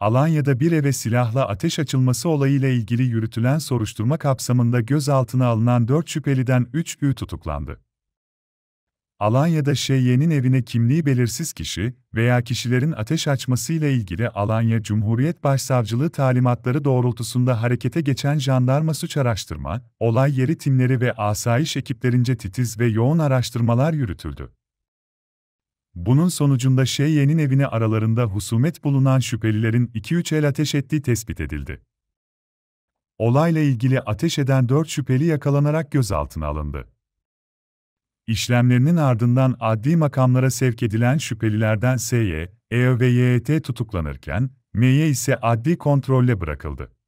Alanya'da bir eve silahla ateş açılması olayıyla ilgili yürütülen soruşturma kapsamında gözaltına alınan 4 şüpheliden 3'ü tutuklandı. Alanya'da Şeyye'nin evine kimliği belirsiz kişi veya kişilerin ateş açmasıyla ilgili Alanya Cumhuriyet Başsavcılığı talimatları doğrultusunda harekete geçen jandarma suç araştırma, olay yeri timleri ve asayiş ekiplerince titiz ve yoğun araştırmalar yürütüldü. Bunun sonucunda Şeyye'nin evine aralarında husumet bulunan şüphelilerin 2-3 el ateş ettiği tespit edildi. Olayla ilgili ateş eden 4 şüpheli yakalanarak gözaltına alındı. İşlemlerinin ardından adli makamlara sevk edilen şüphelilerden SY, EÖ ve YET tutuklanırken, MY ise adli kontrolle bırakıldı.